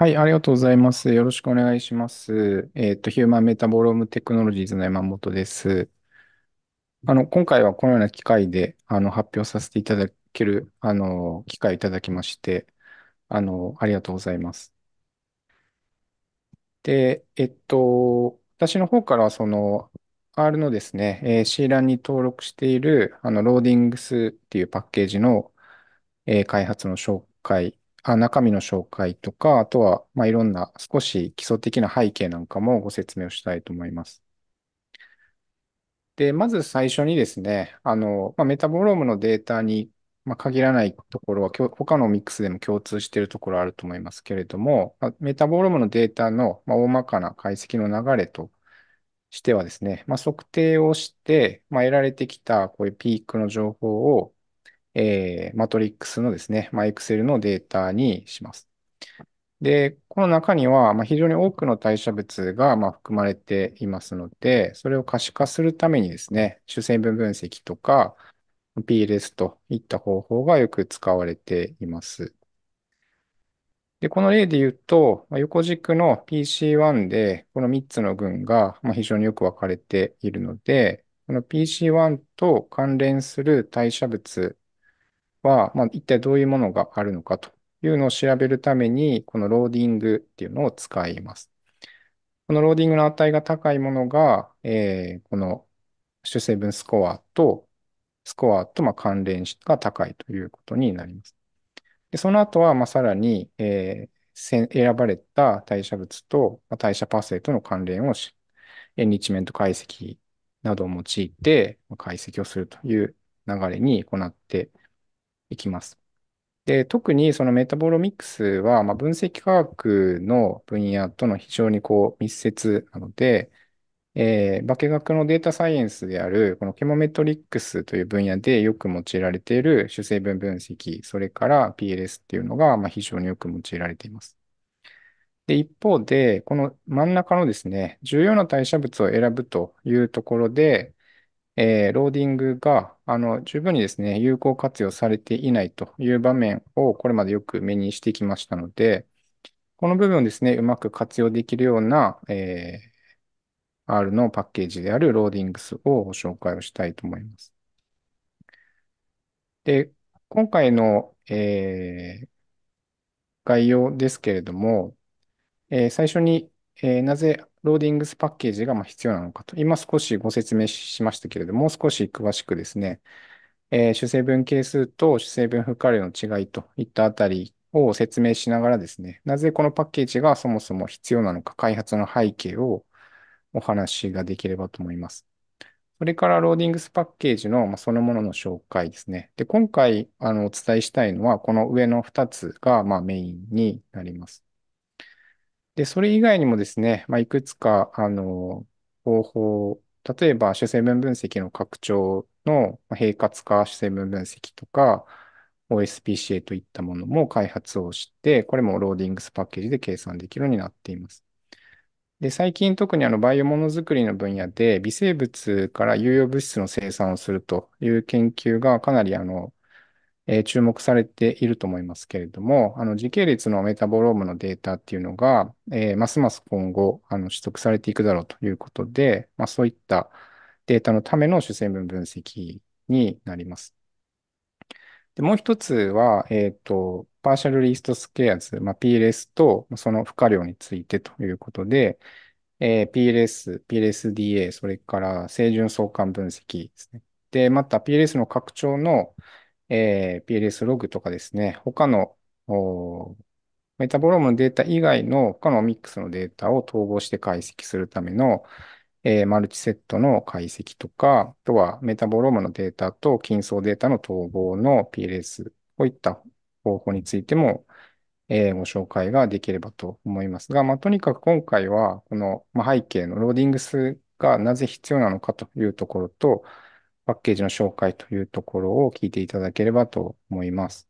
はい、ありがとうございます。よろしくお願いします。えっと、ヒューマンメタボロームテクノロジーズの山本です。あの、今回はこのような機会で、あの、発表させていただける、あの、機会をいただきまして、あの、ありがとうございます。で、えっと、私の方からは、その、R のですね、えー、C ランに登録している、あの、ローディングスっていうパッケージの、えー開発の紹介あ中身の紹介とか、あとは、まあ、いろんな少し基礎的な背景なんかもご説明をしたいと思います。で、まず最初にですね、あの、まあ、メタボロームのデータに、まあ、限らないところは、他のミックスでも共通しているところあると思いますけれども、まあ、メタボロームのデータの、ま大まかな解析の流れとしてはですね、ま測定をして、ま得られてきたこういうピークの情報を、えー、マトリックスのですね、まあ、Excel のデータにします。で、この中には、まあ、非常に多くの代謝物が、まあ、含まれていますので、それを可視化するためにですね、主成分分析とか、PLS といった方法がよく使われています。で、この例で言うと、横軸の PC1 で、この3つの群が非常によく分かれているので、この PC1 と関連する代謝物は、まあ、一体どういうものがあるのかというのを調べるために、このローディングっていうのを使います。このローディングの値が高いものが、えー、この主成分スコアと、スコアとま関連が高いということになります。でその後は、まさらに、えー、選ばれた代謝物と、ま代謝パセウとの関連をし、エンリチメント解析などを用いて解析をするという流れに行っていきます。で、特にそのメタボロミックスは、まあ、分析科学の分野との非常にこう密接なので、えー、化学のデータサイエンスである、このケモメトリックスという分野でよく用いられている主成分分析、それから PLS っていうのが、まあ、非常によく用いられています。で、一方で、この真ん中のですね、重要な代謝物を選ぶというところで、えー、ローディングが、あの、十分にですね、有効活用されていないという場面をこれまでよく目にしてきましたので、この部分をですね、うまく活用できるような、えー、R のパッケージであるローディングスをご紹介をしたいと思います。で、今回の、えー、概要ですけれども、えー、最初にえーなぜローディングスパッケージがま必要なのかと、今少しご説明しましたけれども、もう少し詳しくですね、えー主成分係数と主成分負荷量の違いといったあたりを説明しながらですね、なぜこのパッケージがそもそも必要なのか、開発の背景をお話ができればと思います。それからローディングスパッケージのまそのものの紹介ですね。で、今回あのお伝えしたいのは、この上の2つがまあメインになります。で、それ以外にもですね、まあ、いくつか、あの、方法、例えば主成分分析の拡張の平滑化主成分分析とか、OSPCA といったものも開発をして、これもローディングスパッケージで計算できるようになっています。で、最近特にあのバイオものづくりの分野で微生物から有用物質の生産をするという研究がかなりあのえー、注目されていると思いますけれども、あの時系列のメタボロームのデータっていうのが、えー、ますます今後あの取得されていくだろうということで、まあ、そういったデータのための主成分分析になります。でもう一つは、えっ、ー、と、パーシャルリストスケアズ、まあ、PLS とその負荷量についてということで、えー、PLS、PLSDA、それから正準相関分析ですね。で、また PLS の拡張の、えー、PLS ログとかですね、他のメタボロームのデータ以外の他のミックスのデータを統合して解析するための、えー、マルチセットの解析とか、あとはメタボロームのデータと近層データの統合の PLS、こういった方法についても、えー、ご紹介ができればと思いますが、まあ、とにかく今回は、この、まあ、背景のローディング数がなぜ必要なのかというところと、パッケージの紹介というところを聞いていただければと思います。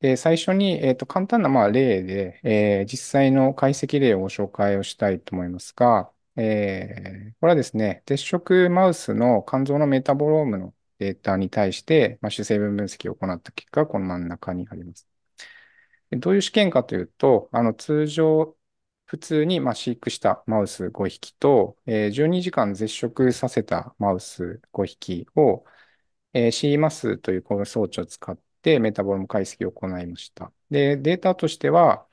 で最初に、えー、と簡単なまあ例で、えー、実際の解析例をご紹介をしたいと思いますが、えー、これはですね、絶食マウスの肝臓のメタボロームのデータに対して、まあ、主成分分析を行った結果、この真ん中にあります。どういう試験かというと、あの通常、普通にま飼育したマウス5匹と、え12時間絶食させたマウス5匹を、え CMAS というこの装置を使ってメタボロム解析を行いました。で、データとしては、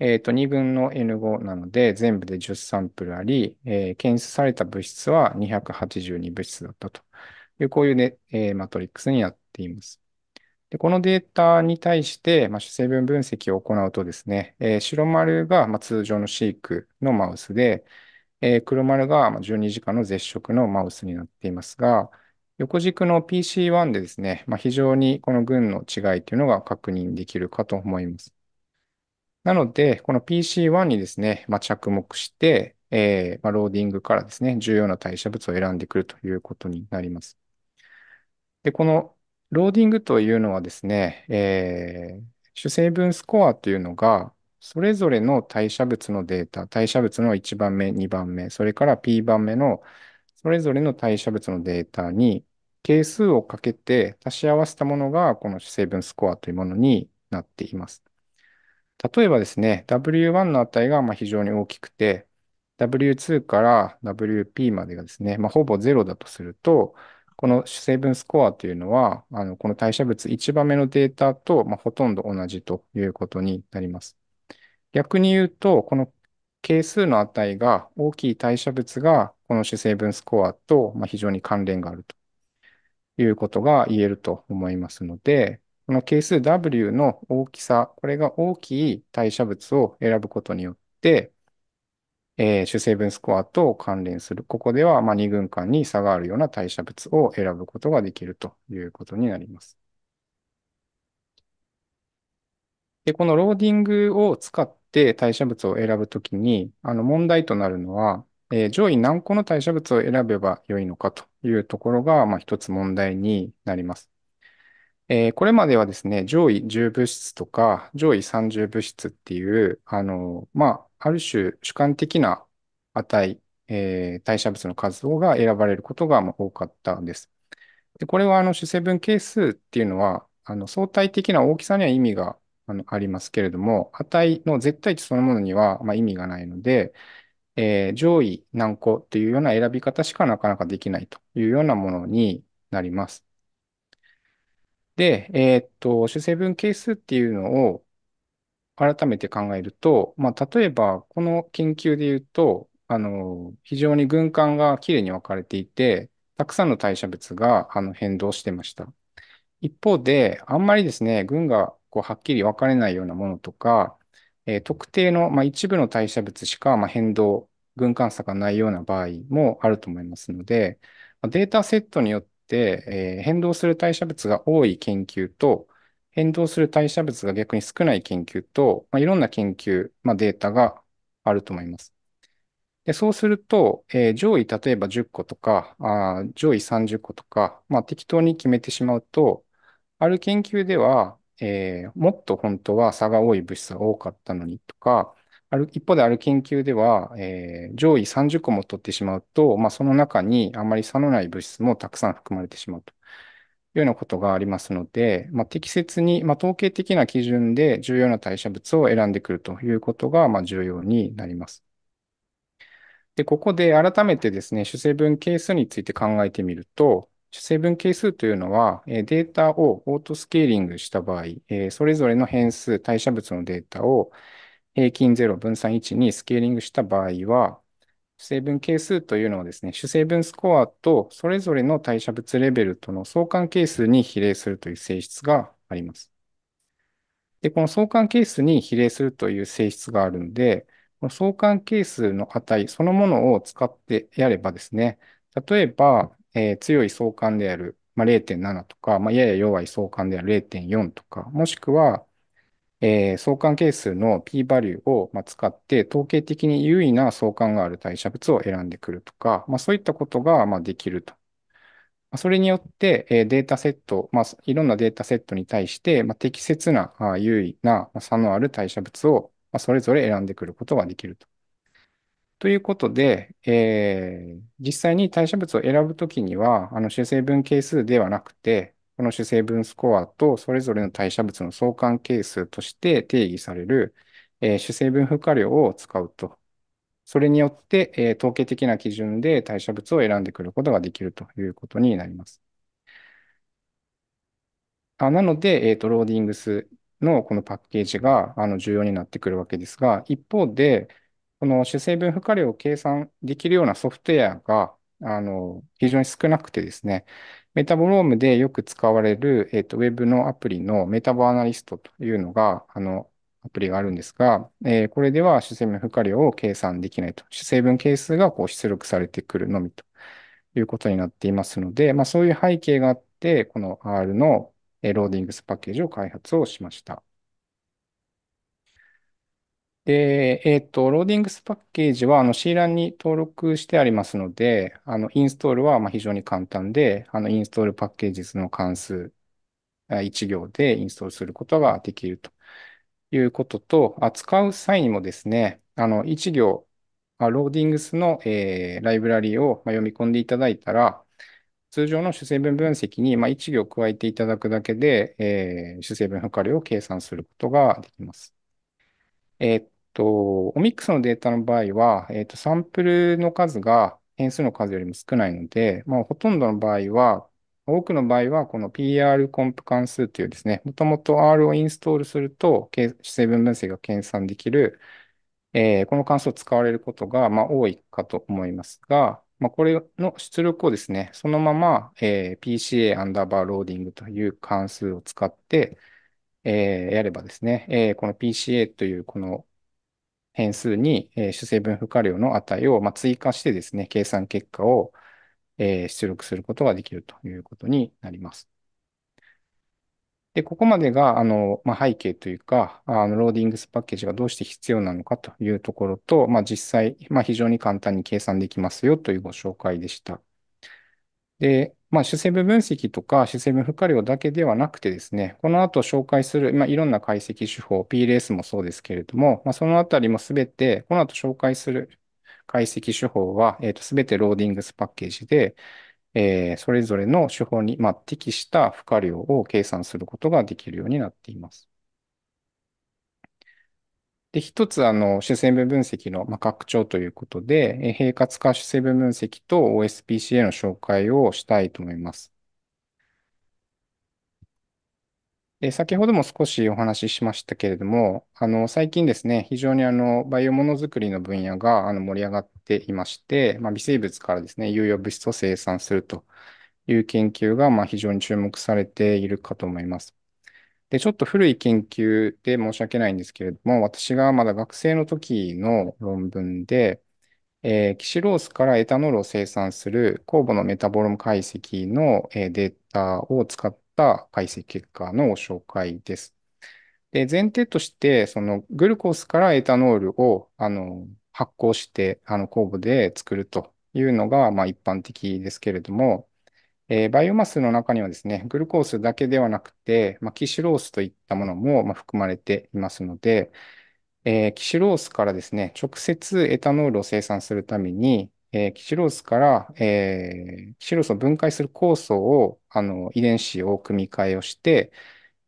えー、と2分の N5 なので、全部で10サンプルあり、えー、検出された物質は282物質だったという、こういうね、えー、マトリックスになっています。で、このデータに対して、まあ、成分分析を行うとですね、えー、白丸が、まあ、通常の飼育のマウスで、えー、黒丸が、まあ、12時間の絶食のマウスになっていますが、横軸の PC1 でですね、まあ、非常にこの群の違いというのが確認できるかと思います。なので、この PC1 にですね、まあ、着目して、えー、まあ、ローディングからですね、重要な代謝物を選んでくるということになります。で、このローディングというのはですね、えー主成分スコアというのが、それぞれの代謝物のデータ、代謝物の1番目、2番目、それから P 番目の、それぞれの代謝物のデータに、係数をかけて足し合わせたものが、この主成分スコアというものになっています。例えばですね、W1 の値がま非常に大きくて、W2 から WP までがですね、まあ、ほぼ0だとすると、この主成分スコアというのは、あのこの代謝物1番目のデータと、まあ、ほとんど同じということになります。逆に言うと、この係数の値が大きい代謝物が、この主成分スコアと、まあ、非常に関連があるということが言えると思いますので、この係数 W の大きさ、これが大きい代謝物を選ぶことによって、えー、主成分スコアと関連する。ここでは、まあ、2軍間に差があるような代謝物を選ぶことができるということになります。で、このローディングを使って代謝物を選ぶときに、あの問題となるのは、えー、上位何個の代謝物を選べばよいのかというところが、まあ、一つ問題になります。えー、これまではですね、上位10物質とか上位30物質っていう、あの、まあ、ある種主観的な値、えー、代謝物の数が選ばれることがま多かったんです。でこれはあの主成分係数っていうのはあの相対的な大きさには意味があのありますけれども、値の絶対値そのものにはま意味がないので、えー、上位何個というような選び方しかなかなかできないというようなものになります。で、えー、っと、主成分係数っていうのを、改めて考えると、まあ、例えば、この研究で言うと、あの、非常に軍艦がきれいに分かれていて、たくさんの代謝物があの変動してました。一方で、あんまりですね、軍がこうはっきり分かれないようなものとか、えー、特定の、まあ、一部の代謝物しか、まあ、変動、軍艦差がないような場合もあると思いますので、データセットによって、えー、変動する代謝物が多い研究と、変動する代謝物が逆に少ない研究と、まあ、いろんな研究、まあ、データがあると思います。で、そうすると、えー、上位例えば10個とか、あ上位30個とか、まあ、適当に決めてしまうと、ある研究では、えー、もっと本当は差が多い物質が多かったのにとか、ある一方である研究では、えー、上位30個も取ってしまうと、まあ、その中にあまり差のない物質もたくさん含まれてしまうと。いうようなことがありますので、まあ、適切に、まあ、統計的な基準で重要な代謝物を選んでくるということが、まあ、重要になります。で、ここで改めてですね、主成分係数について考えてみると、主成分係数というのは、データをオートスケーリングした場合、それぞれの変数、代謝物のデータを平均0、分散1にスケーリングした場合は、主成分係数というのはですね、主成分スコアとそれぞれの代謝物レベルとの相関係数に比例するという性質があります。で、この相関係数に比例するという性質があるので、この相関係数の値そのものを使ってやればですね、例えば、えー、強い相関である、まあ、0.7とか、まあ、やや弱い相関である0.4とか、もしくは、えー、相関係数の p バリューを、ま使って、統計的に優位な相関がある代謝物を選んでくるとか、まあ、そういったことが、まできると。それによって、えデータセット、まあ、いろんなデータセットに対して、ま適切なあ優位な差のある代謝物を、まそれぞれ選んでくることができると。ということで、えー、実際に代謝物を選ぶときには、あの修正分係数ではなくて、この主成分スコアとそれぞれの代謝物の相関係数として定義される、えー、主成分負荷量を使うと。それによって、えー、統計的な基準で代謝物を選んでくることができるということになります。あなので、えーと、ローディングスのこのパッケージがあの重要になってくるわけですが、一方で、この主成分負荷量を計算できるようなソフトウェアがあの非常に少なくてですね、メタボロームでよく使われる、えっと、ウェブのアプリのメタボアナリストというのが、あの、アプリがあるんですが、えー、これでは主成分負荷量を計算できないと。主成分係数がこう出力されてくるのみということになっていますので、まあ、そういう背景があって、この R のローディングスパッケージを開発をしました。で、えっと、ローディングスパッケージは、あの、C 欄に登録してありますので、あの、インストールは、まあ、非常に簡単で、あの、インストールパッケージの関数、1行でインストールすることができるということと、扱う際にもですね、あの、1行、まあローディングスの、えーライブラリを、まあ読み込んでいただいたら、通常の主成分分析に、まあ、1行加えていただくだけで、えー主成分負荷量を計算することができます。えと、オミックスのデータの場合は、えっと、サンプルの数が変数の数よりも少ないので、まあ、ほとんどの場合は、多くの場合は、この PR コンプ関数というですね、もともと R をインストールすると、成分分析が計算できる、えー、この関数を使われることが、まあ、多いかと思いますが、まあ、これの出力をですね、そのまま、えー、PCA アンダーバーローディングという関数を使って、えー、やればですね、えー、この PCA というこの変数に、えー、主成分負荷量の値を、まあ、追加してですね、計算結果を、えー、出力することができるということになります。で、ここまでが、あの、まあ、背景というか、あの、ローディングスパッケージがどうして必要なのかというところと、まあ、実際、まあ、非常に簡単に計算できますよというご紹介でした。で、まあ、主成分分析とか主成分負荷量だけではなくてですね、この後紹介する、まあ、いろんな解析手法、PLS もそうですけれども、まあ、そのあたりもすべて、この後紹介する解析手法は、えっ、ー、と、すべてローディングスパッケージで、えー、それぞれの手法に、まあ、適した負荷量を計算することができるようになっています。で、一つ、あの、主成分分析の、まあ、拡張ということで、えー、平滑化主成分分析と OSPCA の紹介をしたいと思います。で、先ほども少しお話ししましたけれども、あの、最近ですね、非常にあの、バイオものづくりの分野があの盛り上がっていまして、まあ、微生物からですね、有用物質を生産するという研究が、まあ、非常に注目されているかと思います。で、ちょっと古い研究で申し訳ないんですけれども、私がまだ学生の時の論文で、えー、キシロースからエタノールを生産する酵母のメタボロム解析の、えー、データを使った解析結果の紹介です。で、前提として、そのグルコースからエタノールをあの発酵して、あの酵母で作るというのが、まあ、一般的ですけれども、えー、バイオマスの中にはですね、グルコースだけではなくて、まあ、キシロースといったものも、まあ、含まれていますので、えー、キシロースからですね、直接エタノールを生産するために、えー、キシロースから、えー、キシロースを分解する酵素を、あの、遺伝子を組み換えをして、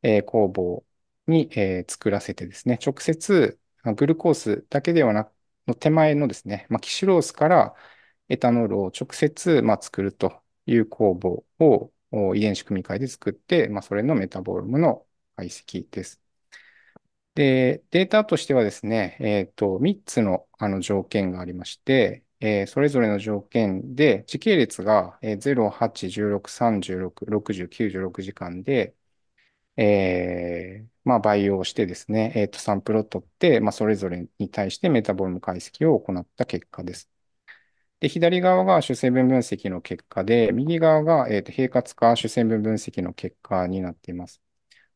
えー、酵母に、えー、作らせてですね、直接グルコースだけではなく、の手前のですね、まあ、キシロースからエタノールを直接、まあ、作るという酵母を遺伝子組み換えで作って、まあ、それのメタボールムの解析です。で、データとしてはですね、えっ、ー、と、3つのあの条件がありまして、えー、それぞれの条件で、時系列が、0、8、16、36、60、96時間で、えー、まあ、培養してですね、えっ、ー、と、サンプルを取って、まあ、それぞれに対してメタボルム解析を行った結果です。で、左側が主成分分析の結果で、右側が、えーと、平滑化主成分分析の結果になっています。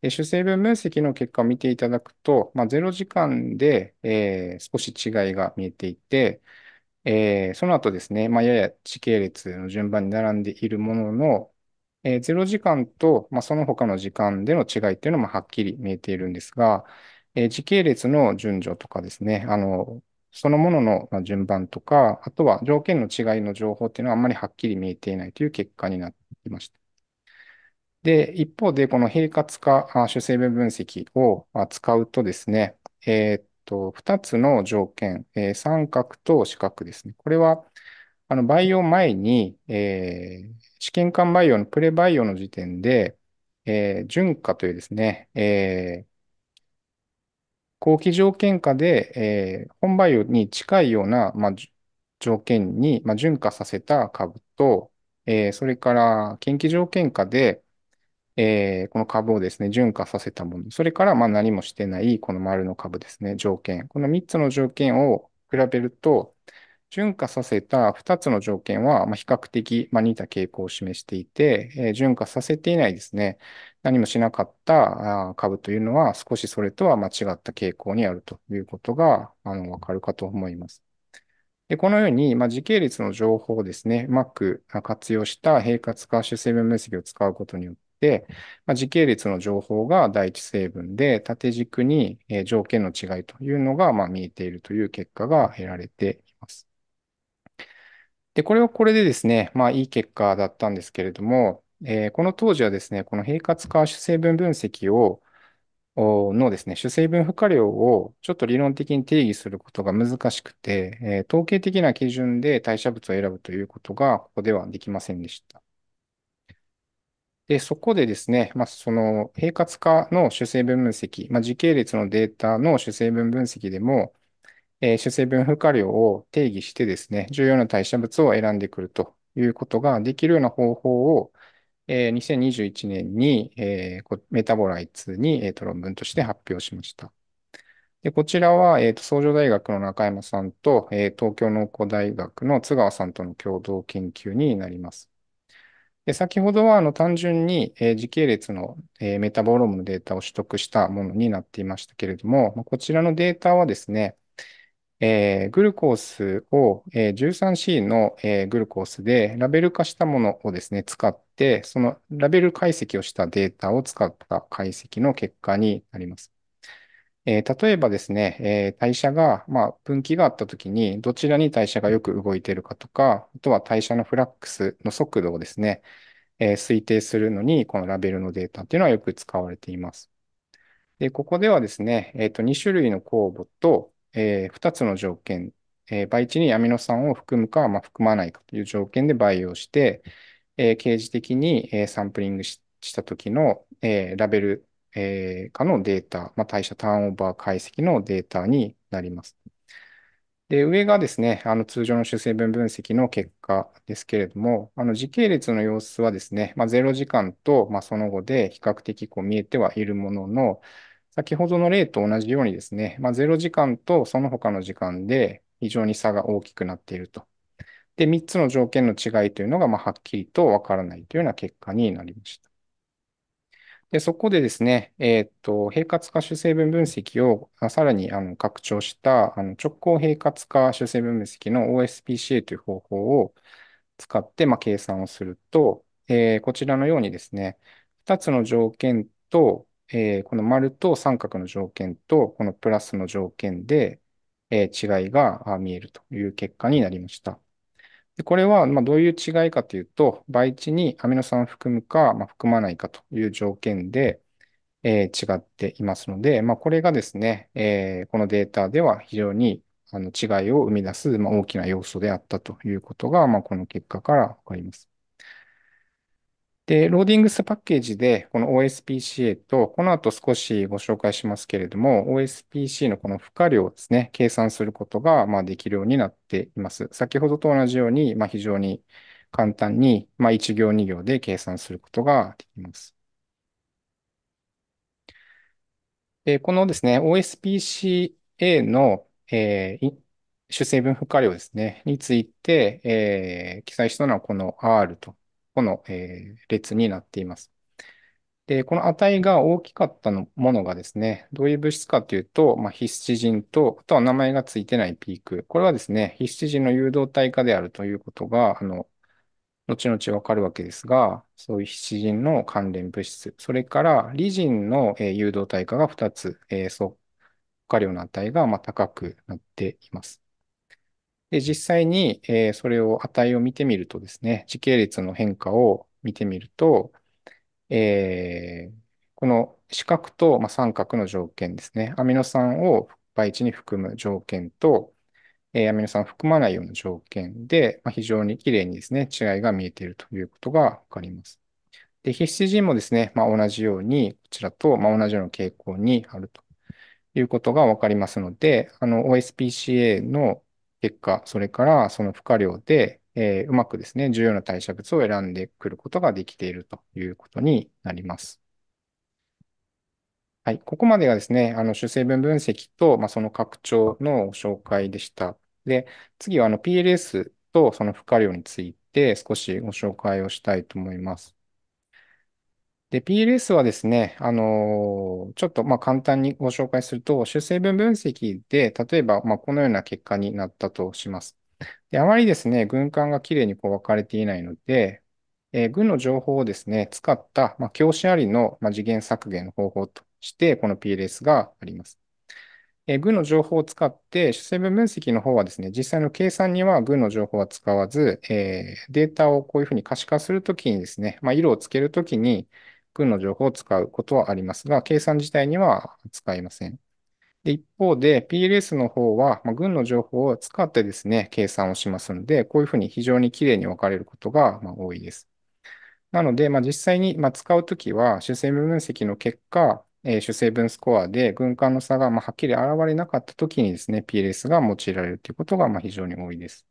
で主成分分析の結果を見ていただくと、まあ、0時間で、えー、少し違いが見えていて、えー、その後ですね、まあ、やや時系列の順番に並んでいるものの、えー、0時間と、まあ、その他の時間での違いっていうのもはっきり見えているんですが、えー、時系列の順序とかですね、あの、そのものの順番とか、あとは条件の違いの情報っていうのはあんまりはっきり見えていないという結果になっていました。で、一方で、この平滑化主成分分析を使うとですね、えー、っと、二つの条件、えー、三角と四角ですね。これは、あの、培養前に、えー、試験管培養のプレ培養の時点で、えー、順化というですね、え後期条件下で、えー、本場に近いような、まあ、条件に、まあ、順化させた株と、えー、それから近畿条件下で、えー、この株をですね、順化させたもの、それからまあ何もしてないこの丸の株ですね、条件。この3つの条件を比べると、順化させた2つの条件は、まあ、比較的、まあ、似た傾向を示していて、えー、順化させていないですね、何もしなかった株というのは、少しそれとは間違った傾向にあるということが、あの、わかるかと思います。で、このように、まあ、時系列の情報をですね、うまく活用した平滑化主成分分析を使うことによって、まあ、時系列の情報が第一成分で、縦軸に条件の違いというのが、まあ、見えているという結果が得られてで、これはこれでですね、まあいい結果だったんですけれども、えーこの当時はですね、この平滑化主成分分析を、のですね、主成分負荷量をちょっと理論的に定義することが難しくて、えー統計的な基準で代謝物を選ぶということが、ここではできませんでした。で、そこでですね、まあ、その、平滑化の主成分分析、まあ、時系列のデータの主成分分析でも、えー、主成分負荷量を定義してですね、重要な代謝物を選んでくるということができるような方法を、えー、2021年に、えー、メタボライツに、えー、と論文として発表しました。でこちらは、えーと、創業大学の中山さんと、えー、東京農工大学の津川さんとの共同研究になります。で先ほどはあの単純に、えー、時系列の、えー、メタボロームのデータを取得したものになっていましたけれども、こちらのデータはですね、えー、グルコースを、えー、13C の、えー、グルコースでラベル化したものをですね、使って、そのラベル解析をしたデータを使った解析の結果になります。えー、例えばですね、え代謝が、まあ、分岐があった時に、どちらに代謝がよく動いているかとか、あとは代謝のフラックスの速度をですね、え推定するのに、このラベルのデータっていうのはよく使われています。で、ここではですね、えっ、と、2種類の酵母と、えー、2つの条件、えー、培地にアミノ酸を含むか、まあ、含まないかという条件で培養して、えー、刑事的に、えー、サンプリングした時の、えー、ラベル、えー、化のデータ、まあ、代謝ターンオーバー解析のデータになります。で、上がですね、あの通常の主成分分析の結果ですけれども、あの時系列の様子はですね、まあ、0時間と、まあ、その後で比較的こう見えてはいるものの、先ほどの例と同じようにですね、まあ、0時間とその他の時間で非常に差が大きくなっていると。で、3つの条件の違いというのが、まあ、はっきりとわからないというような結果になりました。で、そこでですね、えっ、と、平滑化主成分分析をさらにあの拡張したあの直行平滑化主成分分析の OSPCA という方法を使って、まあ、計算をすると、えー、こちらのようにですね、2つの条件とえー、この丸と三角の条件と、このプラスの条件で、えー、違いが見えるという結果になりました。でこれは、まどういう違いかというと、倍値にアミノ酸を含むか、まあ、含まないかという条件で、えー、違っていますので、まあ、これがですね、えー、このデータでは非常にあの違いを生み出す、まあ、大きな要素であったということが、まこの結果からわかります。で、ローディングスパッケージで、この OSPCA と、この後少しご紹介しますけれども、OSPC のこの負荷量をですね、計算することが、まあ、できるようになっています。先ほどと同じように、まあ、非常に簡単に、まあ、1行2行で計算することができます。で、このですね、OSPCA の、えー、主成分負荷量ですね、について、えー、記載したのはこの R と個の、えー、列になっています。で、この値が大きかったのものがですね、どういう物質かというと、まあ、ヒスチジンと、あとは名前がついてないピーク。これはですね、ヒスチジンの誘導体化であるということが、あの、後々わかるわけですが、そういうヒスチジンの関連物質、それからリジンの、えー、誘導体化が2つ、えー、そう、カリの値がまあ高くなっています。で、実際に、えー、それを値を見てみるとですね、時系列の変化を見てみると、えー、この四角と、まあ、三角の条件ですね、アミノ酸を倍値に含む条件と、えー、アミノ酸を含まないような条件で、まあ、非常にきれいにですね、違いが見えているということがわかります。で、必須ンもですね、まあ、同じように、こちらと、まあ、同じような傾向にあるということがわかりますので、あの、OSPCA の結果、それからその負荷量で、えー、うまくですね、重要な代謝物を選んでくることができているということになります。はい、ここまでがですね、あの主成分分析と、まあ、その拡張の紹介でした。で、次はあの PLS とその負荷量について少しご紹介をしたいと思います。で、PLS はですね、あのーちょっとまあ簡単にご紹介すると、主成分分析で、例えばまあこのような結果になったとします。で、あまりですね、軍艦がきれいにこう分かれていないので、えー軍の情報をですね、使った、まあ、教師ありの、まあ、次元削減の方法として、この PLS があります。えー、軍の情報を使って、主成分分析の方はですね、実際の計算には軍の情報は使わず、えーデータをこういうふうに可視化するときにですね、まあ、色をつけるときに、複の情報を使うことはありますが、計算自体には使いません。で一方で、PLS の方は、まあ、群の情報を使ってですね、計算をしますので、こういうふうに非常にきれいに分かれることが、ま多いです。なので、まあ、実際に、ま使うときは、主成分分析の結果、えー、主成分スコアで軍艦の差が、まはっきり現れなかったときにですね、PLS が用いられるということが、ま非常に多いです。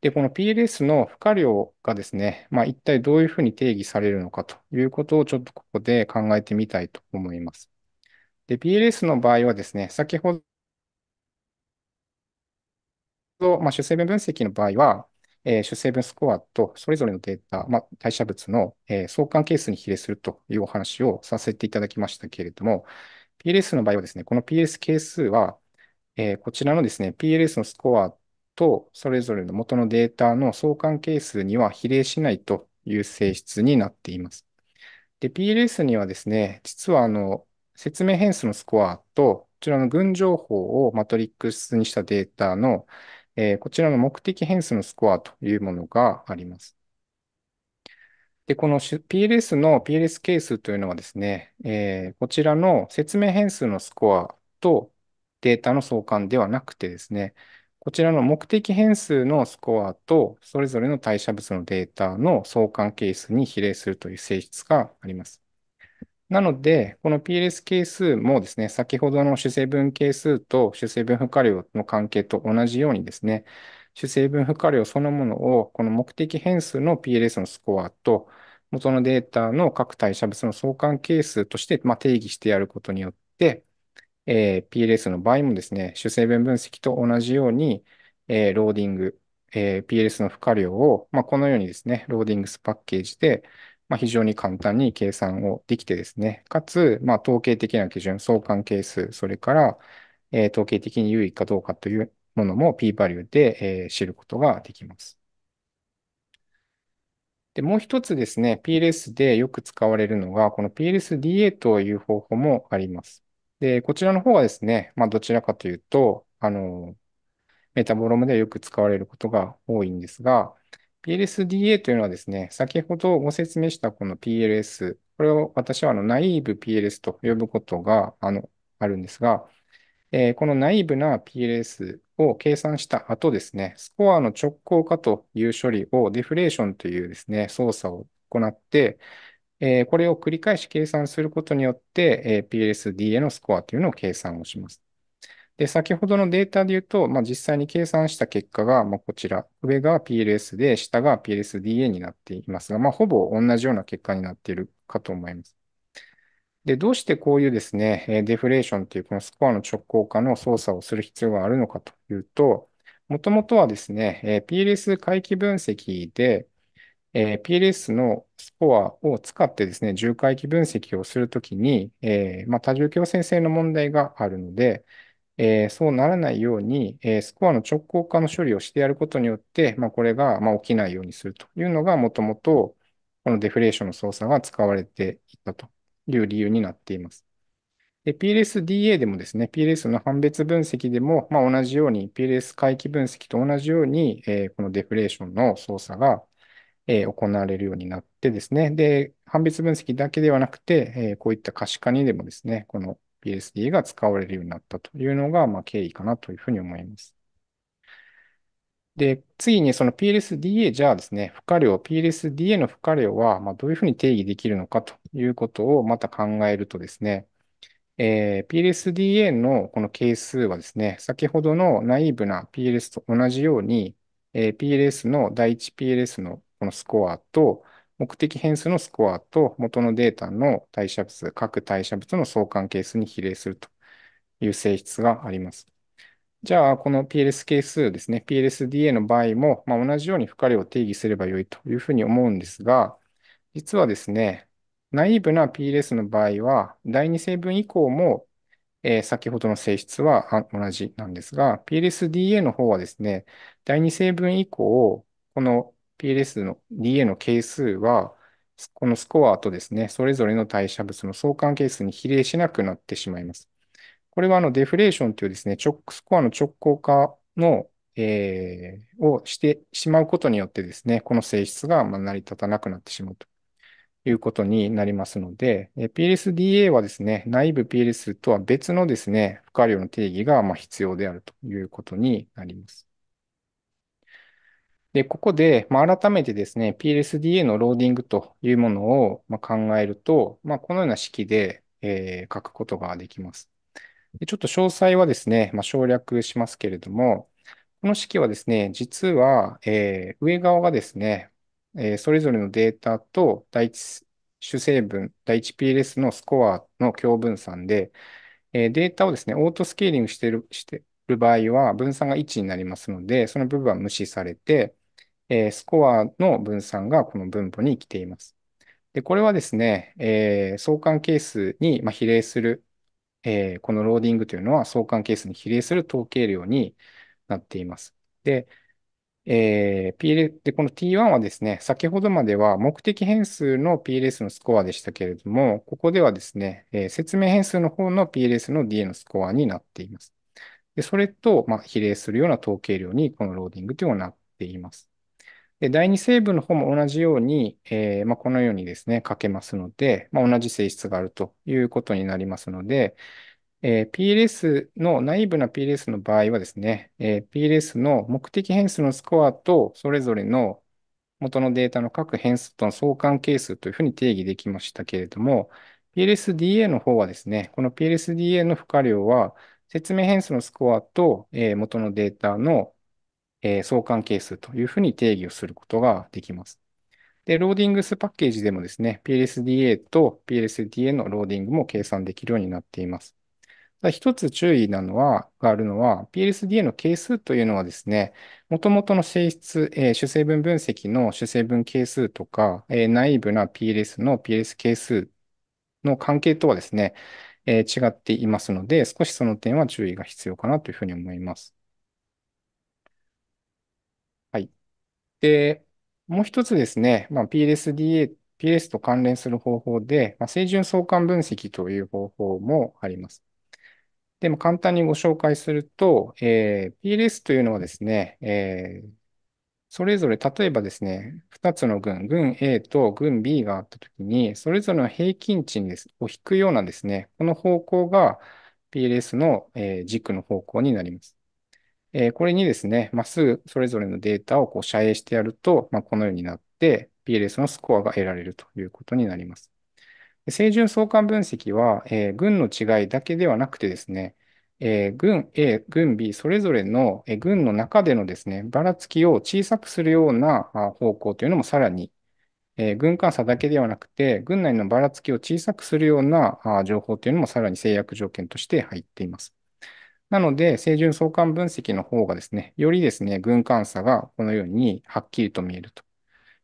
で、この PLS の負荷量がですね、まあ、一体どういうふうに定義されるのかということをちょっとここで考えてみたいと思います。で、PLS の場合はですね、先ほど、まあ、主成分分析の場合は、えー、主成分スコアとそれぞれのデータ、まあ、代謝物の、えー、相関係数に比例するというお話をさせていただきましたけれども、PLS の場合はですね、この PLS 係数は、えー、こちらのですね、PLS のスコアとそれぞれの元のデータの相関係数には比例しないという性質になっています。で、PLS にはですね、実はあの説明変数のスコアとこちらの群情報をマトリックスにしたデータの、えー、こちらの目的変数のスコアというものがあります。で、この PLS の PLS 係数というのはですね、えー、こちらの説明変数のスコアとデータの相関ではなくてですね、こちらの目的変数のスコアと、それぞれの代謝物のデータの相関係数に比例するという性質があります。なので、この PLS 係数もですね、先ほどの主成分係数と主成分負荷量の関係と同じようにですね、主成分負荷量そのものを、この目的変数の PLS のスコアと、元のデータの各代謝物の相関係数として、ま定義してやることによって、えー、PLS の場合もですね、主成分分析と同じように、えー、ローディング、えー、PLS の負荷量を、まあ、このようにですね、ローディングスパッケージで、まあ、非常に簡単に計算をできてですね、かつ、まあ、統計的な基準、相関係数、それから、えー、統計的に有意かどうかというものも p バリューで、えー、知ることができます。で、もう一つですね、PLS でよく使われるのが、この PLSDA という方法もあります。で、こちらの方はですね、まあ、どちらかというと、あの、メタボロムではよく使われることが多いんですが、PLSDA というのはですね、先ほどご説明したこの PLS、これを私はあのナイーブ PLS と呼ぶことがあのあるんですが、えー、このナイーブな PLS を計算した後ですね、スコアの直行化という処理をデフレーションというですね、操作を行って、えー、これを繰り返し計算することによって、えー、PLSDA のスコアというのを計算をします。で、先ほどのデータで言うと、まあ、実際に計算した結果が、まあ、こちら、上が PLS で、下が PLSDA になっていますが、まあ、ほぼ同じような結果になっているかと思います。で、どうしてこういうですね、デフレーションというこのスコアの直行化の操作をする必要があるのかというと、もともとはですね、PLS 回帰分析で、えー、PLS のスコアを使ってですね、重回帰分析をするときに、えー、まあ、多重強制性の問題があるので、えー、そうならないように、えスコアの直行化の処理をしてやることによって、まあ、これが、ま起きないようにするというのが、もともとこのデフレーションの操作が使われていたという理由になっています。PLSDA でもですね、PLS の判別分析でも、まあ、同じように、PLS 回帰分析と同じように、えこのデフレーションの操作がえー、行われるようになってですね、で、判別分析だけではなくて、えー、こういった可視化にでもですね、この p s d が使われるようになったというのが、まあ、経緯かなというふうに思います。で、次にその PLSDA じゃあですね、負荷量、PLSDA の負荷量は、まどういうふうに定義できるのかということをまた考えるとですね、えー、PLSDA のこの係数はですね、先ほどのナイーブな PLS と同じように、えー、PLS の第1 PLS のこのスコアと、目的変数のスコアと元のデータの代謝物、各代謝物の相関係数に比例するという性質があります。じゃあ、この PLS 係数ですね、PLSDA の場合も、まあ、同じように負荷量を定義すればよいというふうに思うんですが、実はですね、ナイーブな PLS の場合は、第2成分以降も、えー、先ほどの性質は同じなんですが、PLSDA の方はですね、第2成分以降、この PLS の DA の係数は、このスコアとですね、それぞれの代謝物の相関係数に比例しなくなってしまいます。これはあのデフレーションというですね、直スコアの直行化の、えー、をしてしまうことによってですね、この性質がま成り立たなくなってしまうということになりますので、PLSDA はですね、内部 PLS とは別のですね、負荷量の定義がま必要であるということになります。で、ここで、まあ、改めてですね、PLSDA のローディングというものを、まあ、考えると、まあ、このような式で、えー、書くことができます。でちょっと詳細はですね、まあ、省略しますけれども、この式はですね、実は、えー、上側がですね、えー、それぞれのデータと第一主成分、第一 PLS のスコアの共分散で、えー、データをですね、オートスケーリングしてるしてる場合は分散が1になりますので、その部分は無視されて、えー、スコアの分散がこの分母に来ています。で、これはですね、えー、相関係数に、まあ、比例する、えー、このローディングというのは相関係数に比例する統計量になっています。で、えー、PL、で、この T1 はですね、先ほどまでは目的変数の PLS のスコアでしたけれども、ここではですね、えー、説明変数の方の PLS の D のスコアになっています。で、それと、まあ、比例するような統計量に、このローディングというのはなっています。で、第二成分の方も同じように、えー、まあ、このようにですね、書けますので、まあ、同じ性質があるということになりますので、えー、PLS の、内部な PLS の場合はですね、えー、PLS の目的変数のスコアとそれぞれの元のデータの各変数との相関係数というふうに定義できましたけれども、PLSDA の方はですね、この PLSDA の負荷量は説明変数のスコアと、えー、元のデータのえー、相関係数というふうに定義をすることができます。で、ローディングスパッケージでもですね、PLSDA と PLSDA のローディングも計算できるようになっています。一つ注意なのは、があるのは、PLSDA の係数というのはですね、もともとの性質、えー、主成分分析の主成分係数とか、えー、内部な PLS の PLS 係数の関係とはですね、えー、違っていますので、少しその点は注意が必要かなというふうに思います。で、もう一つですね、まあ、PLSDA、PS と関連する方法で、まあ、精準相関分析という方法もあります。でも簡単にご紹介すると、えー、PLS というのはですね、えー、それぞれ例えばですね、2つの群、群 A と群 B があったときに、それぞれの平均値ですを引くようなですね、この方向が PLS の、えー、軸の方向になります。えー、これにですね、まっすぐそれぞれのデータをこう遮影してやると、まあ、このようになって、PLS のスコアが得られるということになります。清純相関分析は、えー、群の違いだけではなくてですね、えー、群 A、群 B、それぞれの、えー、群の中でのですね、ばらつきを小さくするような方向というのもさらに、えー、群観差だけではなくて、群内のばらつきを小さくするような情報というのもさらに制約条件として入っています。なので、清準相関分析の方がですね、よりですね、軍艦差がこのようにはっきりと見えると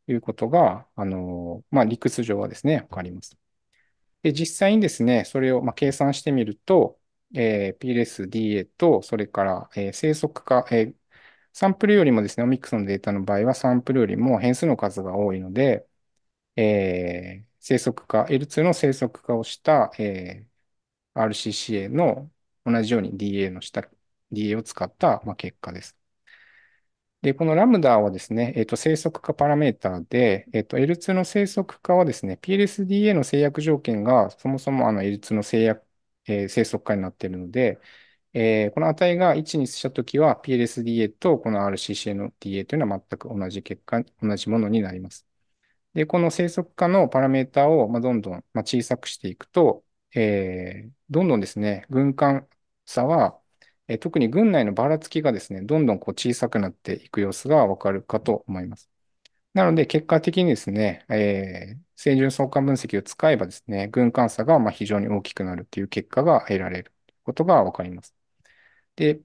いうことが、あの、まあ、理屈上はですね、わかります。で、実際にですね、それをま計算してみると、えー、PLSDA と、それから、えー、生息化、えー、サンプルよりもですね、オミックスのデータの場合はサンプルよりも変数の数が多いので、えー、生息化、L2 の生息化をした、えー、RCCA の同じように DA の下、DA を使った、まあ、結果です。で、このラムダはですね、えっ、ー、と、生息化パラメーターで、えっ、ー、と、L2 の生息化はですね、PLSDA の制約条件がそもそもあの L2 の制約、えー、生息化になっているので、えー、この値が1にしたときは PLSDA とこの RCCA の DA というのは全く同じ結果、同じものになります。で、この生息化のパラメータをどんどん小さくしていくと、えー、どんどんですね、軍艦差は、えー、特に軍内のばらつきがですね、どんどんこう小さくなっていく様子がわかるかと思います。なので、結果的にですね、えー、精相関分析を使えばですね、軍艦差がま非常に大きくなるという結果が得られることがわかります。で、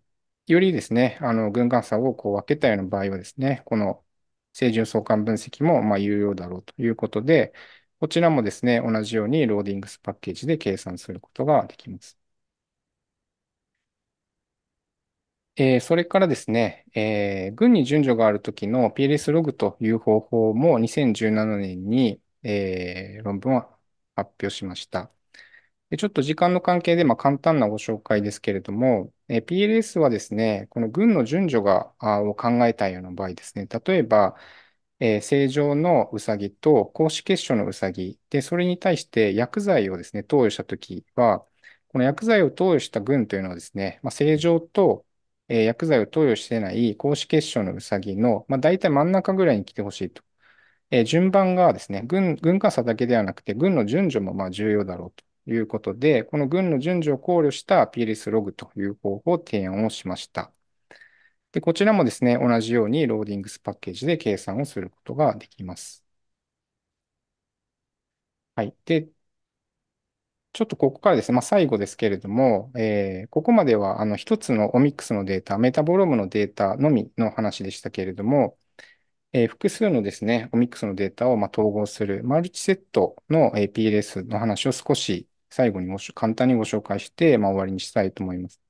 よりですね、あの、軍艦差をこう分けたような場合はですね、この精純相関分析もま有用だろうということで、こちらもですね、同じようにローディングスパッケージで計算することができます。えー、それからですね、えー、群に順序があるときの PLS ログという方法も2017年に、えー、論文を発表しました。でちょっと時間の関係で、まあ、簡単なご紹介ですけれども、えー、PLS はですね、この群の順序がを考えたような場合ですね、例えば、えー、正常のウサギと高脂血症のウサギで、それに対して薬剤をですね、投与したときは、この薬剤を投与した群というのはですね、まあ、正常と、えー、薬剤を投与してない高脂血症のウサギの、まあ、大体真ん中ぐらいに来てほしいと。えー、順番がですね、軍、軍差だけではなくて、軍の順序もまあ重要だろうということで、この軍の順序を考慮した PLS ログという方法を提案をしました。で、こちらもですね、同じようにローディングスパッケージで計算をすることができます。はい。で、ちょっとここからですね、まあ、最後ですけれども、えー、ここまではあの一つのオミックスのデータ、メタボロームのデータのみの話でしたけれども、えー、複数のですね、オミックスのデータをま統合するマルチセットの PLS の話を少し最後にご簡単にご紹介して、まあ、終わりにしたいと思います。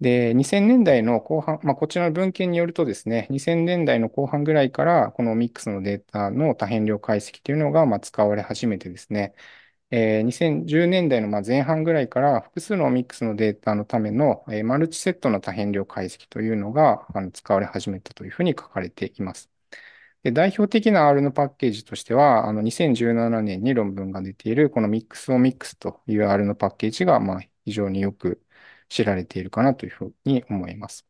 で、2000年代の後半、まあ、こちらの文献によるとですね、2000年代の後半ぐらいから、このミックスのデータの多変量解析というのがま使われ始めてですね、えー、2010年代のま前半ぐらいから複数のミックスのデータのための、えマルチセットの多変量解析というのがあの使われ始めたというふうに書かれています。で代表的な R のパッケージとしては、あの2017年に論文が出ているこのミックスをミックスという R のパッケージがま非常によく知られているかなというふうに思います。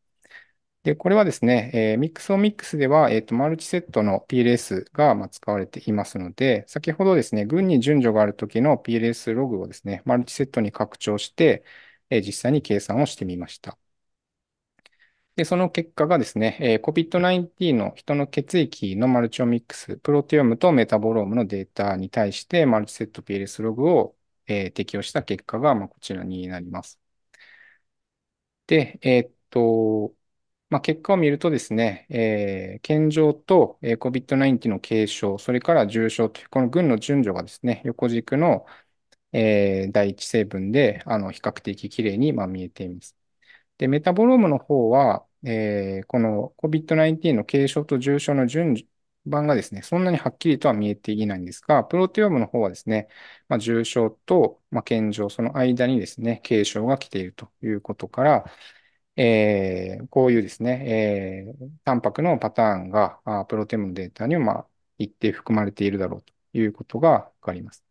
で、これはですね、えー、クスオミックスでは、えーと、マルチセットの PLS が、まあ、使われていますので、先ほどですね、群に順序がある時の PLS ログをですね、マルチセットに拡張して、えー、実際に計算をしてみました。で、その結果がですね、えー、COVID-19 の人の血液のマルチオミックス、プロテオムとメタボロームのデータに対して、マルチセット PLS ログを、えー、適用した結果が、まあ、こちらになります。で、えーっと、まあ、結果を見るとですね、えー健常と、え COVID-19 の軽症、それから重症という、この群の順序がですね、横軸の、えー第一成分で、あの、比較的綺麗に、まあ、見えています。で、メタボロームの方は、えーこの COVID-19 の軽症と重症の順序、版がですね、そんなにはっきりとは見えていないんですが、プロテオームの方はですね、まあ、重症と、まあ、健常、その間にですね、軽症が来ているということから、えー、こういうですね、えー、タンパクのパターンがあプロテオームのデータにも、まあ、一定含まれているだろうということがわかります。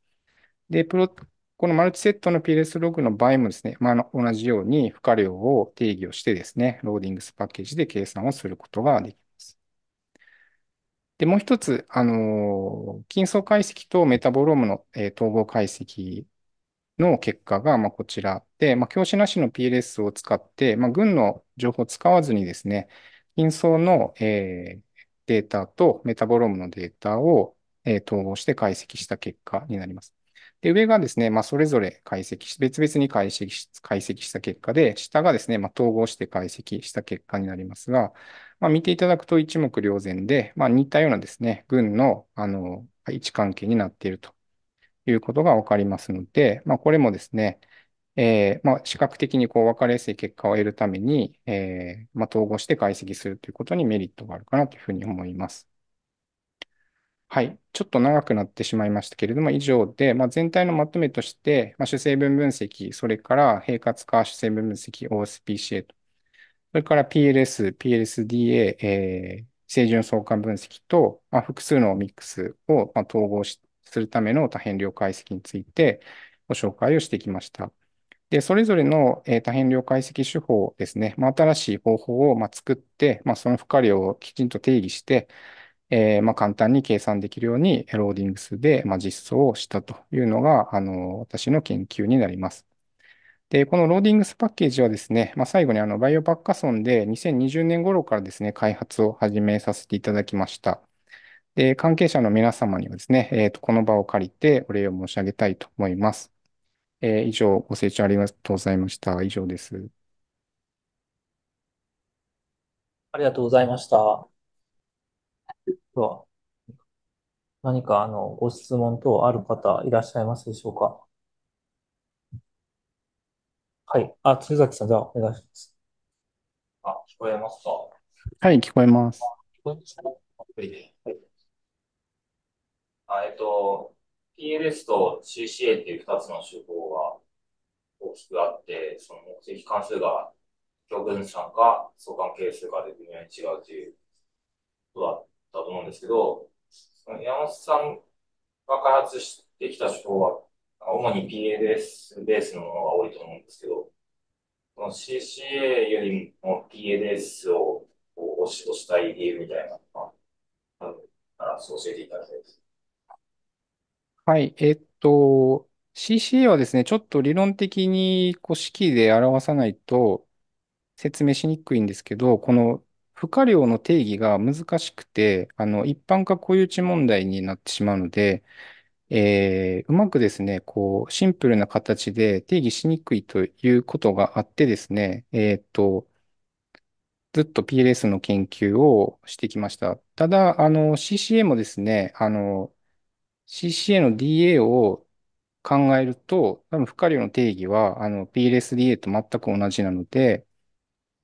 で、プロ、このマルチセットの PLS ログの場合もですね、まあ、同じように負荷量を定義をしてですね、ローディングスパッケージで計算をすることができます。で、もう一つ、あの、金層解析とメタボロームの、えー、統合解析の結果が、まあ、こちらで、まあ、教師なしの PLS を使って、まあ、軍の情報を使わずにですね、金層の、えー、データとメタボロームのデータを、えー、統合して解析した結果になります。で、上がですね、まあ、それぞれ解析し、別々に解析し、解析した結果で、下がですね、まあ、統合して解析した結果になりますが、まあ、見ていただくと一目瞭然で、まあ、似たようなですね、軍のあの位置関係になっているということがわかりますので、まあ、これもですね、えー、まあ、視覚的にこう分かりやすい結果を得るために、えー、まあ、統合して解析するということにメリットがあるかなというふうに思います。はい。ちょっと長くなってしまいましたけれども、以上で、まあ、全体のまとめとして、ま主成分分析、それから平滑化主成分分析、OSPCA とそれから PLS、PLSDA、えー、正準相関分析と、まあ、複数のミックスを、まあ、統合するための多変量解析についてご紹介をしてきました。で、それぞれの、えー、多変量解析手法ですね、まあ、新しい方法を、まあ、作って、まあ、その負荷量をきちんと定義して、えーまあ、簡単に計算できるようにローディングスで、まあ、実装をしたというのが、あの、私の研究になります。で、このローディングスパッケージはですね、まあ、最後にあのバイオバッカソンで2020年頃からですね、開発を始めさせていただきました。で、関係者の皆様にはですね、えー、とこの場を借りてお礼を申し上げたいと思います。えー、以上、ご清聴ありがとうございました。以上です。ありがとうございました。何かあのご質問等ある方いらっしゃいますでしょうかはい。あ、鶴崎さん、じゃあ、お願いします。あ、聞こえますかはい、聞こえます。こえますかアプリで。はい。あ、えっと、PLS と CCA っていう二つの手法が大きくあって、その目的関数が共分散か相関係数かで微妙に違うということだったと思うんですけど、その山本さんが開発してきた手法は主に PADS ベースのものが多いと思うんですけど、この CCA よりも PADS をこう推しとしたい理由みたいなのが、あの、あ教えていただきたいです。はい、えっと、CCA はですね、ちょっと理論的にこう式で表さないと説明しにくいんですけど、この負荷量の定義が難しくて、あの、一般化固有値問題になってしまうので、えー、うまくですね、こう、シンプルな形で定義しにくいということがあってですね、えっと、ずっと PLS の研究をしてきました。ただ、あの、CCA もですね、あの、CCA の DA を考えると、多分、不可量の定義は、あの、PLSDA と全く同じなので、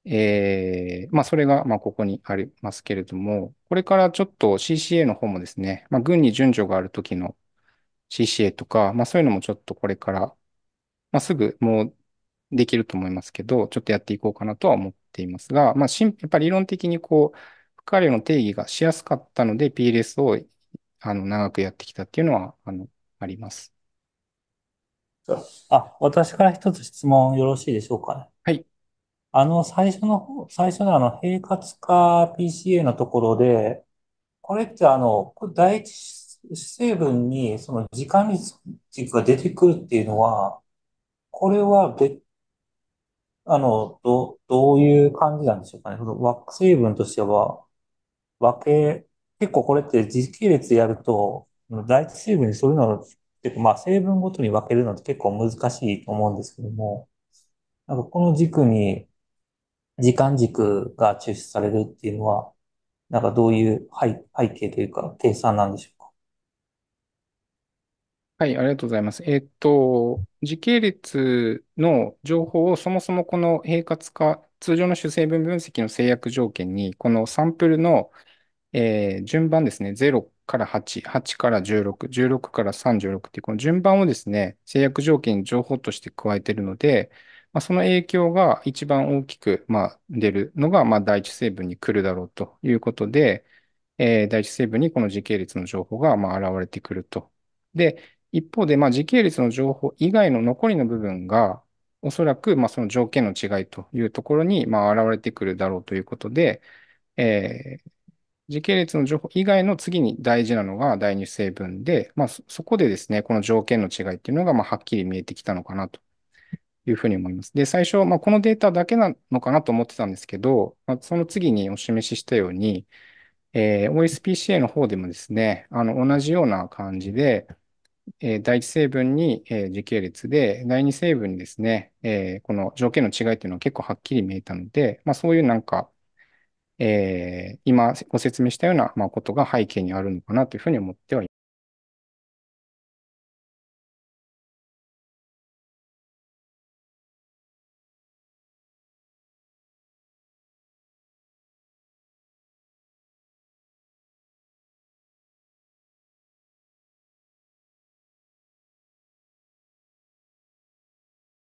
えー、まあ、それが、まあ、ここにありますけれども、これからちょっと CCA の方もですね、まあ、軍に順序がある時の CCA とか、まあそういうのもちょっとこれから、まあすぐもうできると思いますけど、ちょっとやっていこうかなとは思っていますが、まあしん、やっぱり理論的にこう、不可量の定義がしやすかったので PLS をあの長くやってきたっていうのは、あの、あります。あ、私から一つ質問よろしいでしょうかね。はい。あの、最初の方、最初のあの、平滑化 PCA のところで、これってあの、第一成分にその時間軸が出てくるっていうのは、これは別、あの、ど、どういう感じなんでしょうかね。その惑成分としては、分け、結構これって時系列やると、第一成分にすうのは、結構まあ成分ごとに分けるのって結構難しいと思うんですけども、なんかこの軸に、時間軸が抽出されるっていうのは、なんかどういう背、背景というか計算なんでしょうかはい、ありがとうございます。えっと、時系列の情報をそもそもこの平滑化、通常の主成分分析の制約条件に、このサンプルの、えー順番ですね、0から8、8から16、16から36っていう、この順番をですね、制約条件に情報として加えているので、まあ、その影響が一番大きく、まあ、出るのが、まあ、第一成分に来るだろうということで、えー第一成分にこの時系列の情報が、まあ、現れてくると。で、一方で、まあ、時系列の情報以外の残りの部分が、おそらく、まあ、その条件の違いというところに、まあ、現れてくるだろうということで、えー、時系列の情報以外の次に大事なのが第二成分で、まあ、そこでですね、この条件の違いっていうのが、まあ、はっきり見えてきたのかなというふうに思います。で、最初、まあ、このデータだけなのかなと思ってたんですけど、まあ、その次にお示ししたように、えー、OSPCA の方でもですね、あの、同じような感じで、えー、第一成分に、えー、時系列で、第二成分にですね、えー、この条件の違いっていうのは結構はっきり見えたので、まあ、そういうなんか、えー、今ご説明したような、まあ、ことが背景にあるのかなというふうに思ってはいます。